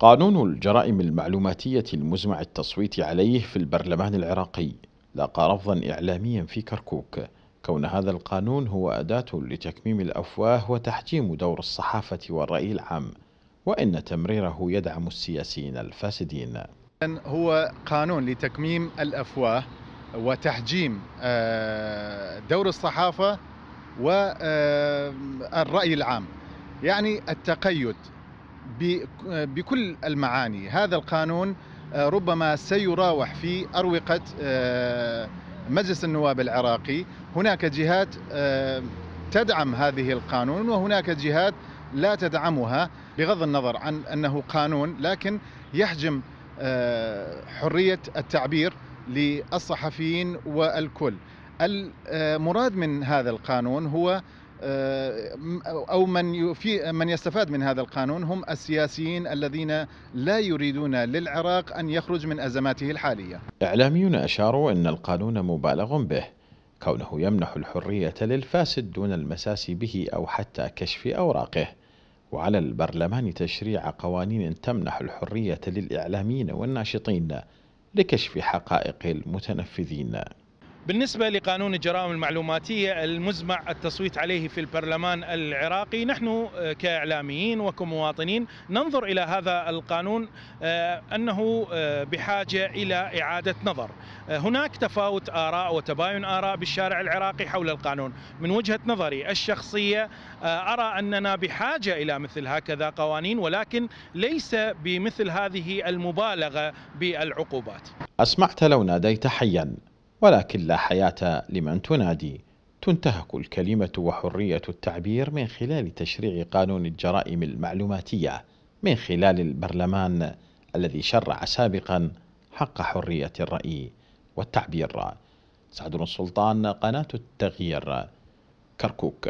قانون الجرائم المعلوماتية المزمع التصويت عليه في البرلمان العراقي لاقى رفضا إعلاميا في كركوك كون هذا القانون هو أداة لتكميم الأفواه وتحجيم دور الصحافة والرأي العام وإن تمريره يدعم السياسيين الفاسدين هو قانون لتكميم الأفواه وتحجيم آه، دور الصحافة والرأي آه، العام يعني التقيد بكل المعاني هذا القانون آه، ربما سيراوح في أروقة آه، مجلس النواب العراقي هناك جهات آه، تدعم هذه القانون وهناك جهات لا تدعمها بغض النظر عن أنه قانون لكن يحجم حرية التعبير للصحفيين والكل المراد من هذا القانون هو آه، او من من يستفاد من هذا القانون هم السياسيين الذين لا يريدون للعراق ان يخرج من ازماته الحاليه. اعلاميون اشاروا ان القانون مبالغ به كونه يمنح الحريه للفاسد دون المساس به او حتى كشف اوراقه. وعلى البرلمان تشريع قوانين تمنح الحريه للاعلاميين والناشطين لكشف حقائق المتنفذين. بالنسبة لقانون الجرائم المعلوماتية المزمع التصويت عليه في البرلمان العراقي نحن آه، كإعلاميين وكمواطنين ننظر إلى هذا القانون آه، أنه آه، بحاجة إلى إعادة نظر هناك تفاوت آراء وتباين آراء بالشارع العراقي حول القانون من وجهة نظري الشخصية أرى أننا بحاجة إلى مثل هكذا قوانين ولكن ليس بمثل هذه المبالغة بالعقوبات أسمعت لو ناديت حياً ولكن لا حياة لمن تنادي تنتهك الكلمة وحرية التعبير من خلال تشريع قانون الجرائم المعلوماتية من خلال البرلمان الذي شرع سابقا حق حرية الرأي والتعبير سعد السلطان قناة التغيير كركوك